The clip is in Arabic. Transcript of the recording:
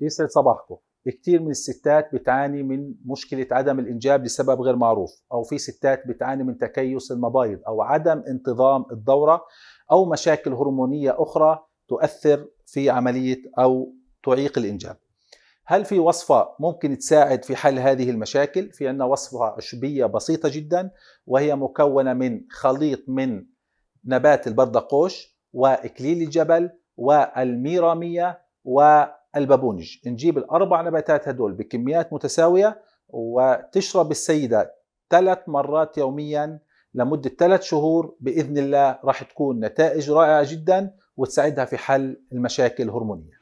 يسعد صباحكم كثير من الستات بتعاني من مشكلة عدم الإنجاب لسبب غير معروف أو في ستات بتعاني من تكيس المبايض أو عدم انتظام الدورة أو مشاكل هرمونية أخرى تؤثر في عملية أو تعيق الإنجاب هل في وصفة ممكن تساعد في حل هذه المشاكل؟ في عندنا وصفة عشبية بسيطة جدا وهي مكونة من خليط من نبات البردقوش وإكليل الجبل والميرامية و البابونج نجيب الأربع نباتات هدول بكميات متساوية وتشرب السيدة ثلاث مرات يوميا لمدة ثلاث شهور بإذن الله راح تكون نتائج رائعة جدا وتساعدها في حل المشاكل الهرمونية